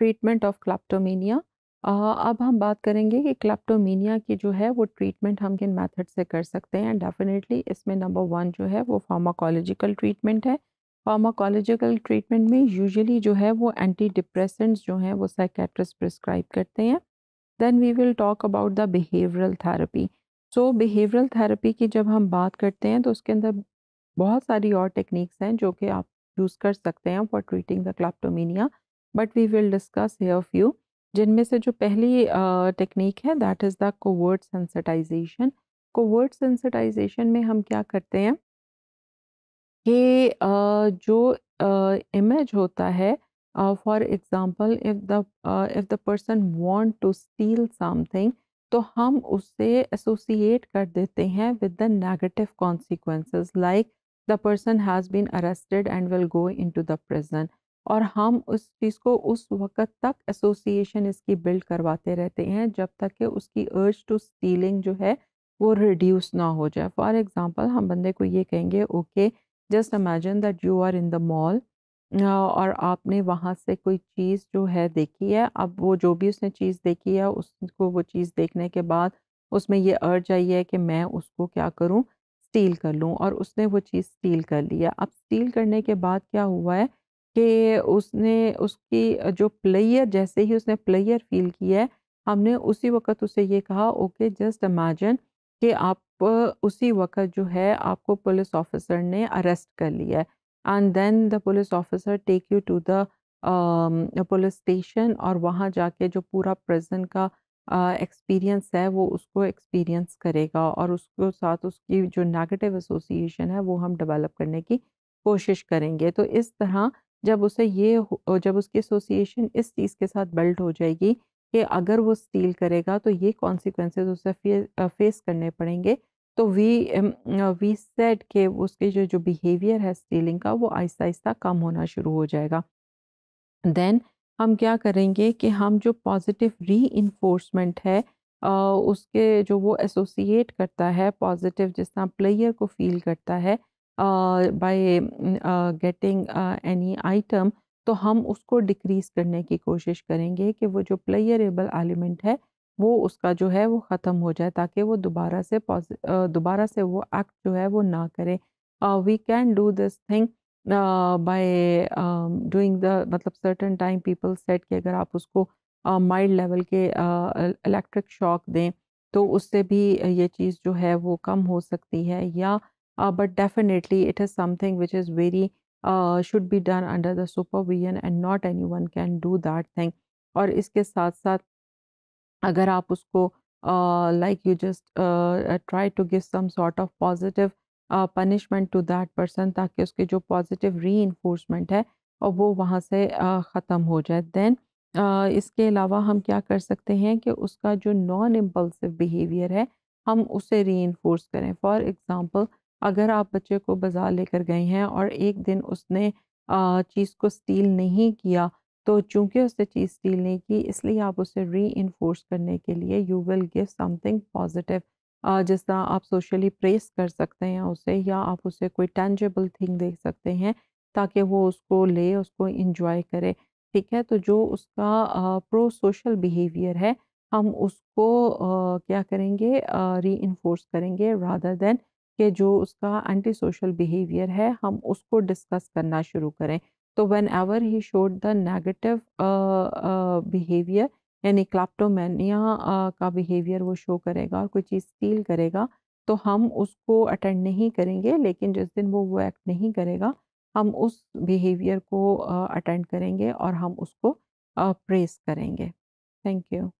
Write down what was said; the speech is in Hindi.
ट्रीटमेंट ऑफ क्लाप्टोमीनिया अब हम बात करेंगे कि क्लाप्टोमीनिया की जो है वो ट्रीटमेंट हम किन मेथड से कर सकते हैं डेफिनेटली इसमें नंबर वन जो है वो फार्माकोलॉजिकल ट्रीटमेंट है फार्माकोलॉजिकल ट्रीटमेंट में यूजुअली जो है वो एंटी डिप्रेसेंट्स जो हैं वो साइकेट्रिस्ट प्रिस्क्राइब करते हैं then we will talk about the behavioural therapy so behavioural therapy की जब हम बात करते हैं तो उसके अंदर बहुत सारी और टेक्निक्स हैं जो कि आप यूज़ कर सकते हैं for treating the kleptomania but we will discuss here you जिनमें से जो पहली टेक्निक है that is the covert sensitization covert sensitization में हम क्या करते हैं कि जो इमेज होता है for example if the if the person want to steal something तो हम उससे एसोसिएट कर देते हैं with the negative consequence like the person has been arrested and will go into the present और हम उस चीज़ को उस वक़्त तक एसोसिएशन इसकी बिल्ड करवाते रहते हैं जब तक कि उसकी अर्ज टू स्टीलिंग जो है वो रिड्यूस ना हो जाए फॉर एग्ज़ाम्पल हम बंदे को ये कहेंगे okay just imagine that you are in the mall और आपने वहाँ से कोई चीज़ जो है देखी है अब वो जो भी उसने चीज़ देखी है उसको वो चीज़ देखने के बाद उसमें ये अर्ज आई है कि मैं उसको क्या करूँ स्टील कर लूँ और उसने वो चीज़ स्टील कर लिया अब स्टील करने के बाद क्या हुआ है कि उसने उसकी जो प्लेयर जैसे ही उसने प्लेयर फील किया है हमने उसी वक्त उसे ये कहा ओके जस्ट इमेजिन कि आप उसी वक्त जो है आपको पुलिस ऑफिसर ने अरेस्ट कर लिया है and then the police officer take you to the police station और वहाँ जाके जो पूरा प्रेजेंट का एक्सपीरियंस uh, है वो उसको एक्सपीरियंस करेगा और उसके साथ उसकी जो नेगेटिव एसोसिएशन है वो हम डेवलप करने की कोशिश करेंगे तो इस तरह जब उसे ये जब उसकी एसोसिएशन इस चीज़ के साथ बेल्ट हो जाएगी कि अगर वो स्टील करेगा तो ये कॉन्सिक्वेंसेज उसे फेस करने पड़ेंगे तो वी वी सेट के उसके जो जो बिहेवियर है स्टीलिंग का वो आहिस्ता आहिस्ता कम होना शुरू हो जाएगा देन हम क्या करेंगे कि हम जो पॉजिटिव री है उसके जो वो एसोसिएट करता है पॉजिटिव जिस तरह प्लेयर को फील करता है बाय गेटिंग एनी आइटम तो हम उसको डिक्रीज करने की कोशिश करेंगे कि वो जो प्लेयरेबल एलिमेंट है वो उसका जो है वो ख़त्म हो जाए ताकि वो दोबारा से दोबारा से वो एक्ट जो है वो ना करे we can do this thing by doing the मतलब सर्टन टाइम पीपल सेट कि अगर आप उसको माइल्ड uh, लेवल के इलेक्ट्रिक uh, शॉक दें तो उससे भी ये चीज़ जो है वो कम हो सकती है या uh, but definitely it is something which is very uh, should be done under the supervision and not anyone can do that thing और इसके साथ साथ अगर आप उसको like you just try to give some sort of positive punishment to that person ताकि उसके जो पॉजिटिव री है और वो वहाँ से uh, ख़त्म हो जाए देन uh, इसके अलावा हम क्या कर सकते हैं कि उसका जो नॉन इम्पल्सिव बिहेवियर है हम उसे री करें फॉर एग्ज़ाम्पल अगर आप बच्चे को बाज़ार लेकर गए हैं और एक दिन उसने चीज़ को स्टील नहीं किया तो चूंकि उसने चीज़ स्टील नहीं की इसलिए आप उसे री करने के लिए you will give something positive जिस तरह आप सोशली प्रेस कर सकते हैं उसे या आप उसे कोई टेंजेबल थिंग दे सकते हैं ताकि वो उसको ले उसको इंजॉय करे ठीक है तो जो उसका प्रो सोशल बिहेवियर है हम उसको आ, क्या करेंगे री इन्फोर्स करेंगे रादर देन के जो उसका एंटी सोशल बिहेवियर है हम उसको डिस्कस करना शुरू करें तो whenever he showed the negative behaviour यानी क्लाप्टोमैनिया uh, का बिहेवियर वो शो करेगा और कोई चीज़ स्टील करेगा तो हम उसको अटेंड नहीं करेंगे लेकिन जिस दिन वो वो एक्ट नहीं करेगा हम उस बिहेवियर को अटेंड uh, करेंगे और हम उसको प्रेस uh, करेंगे थैंक यू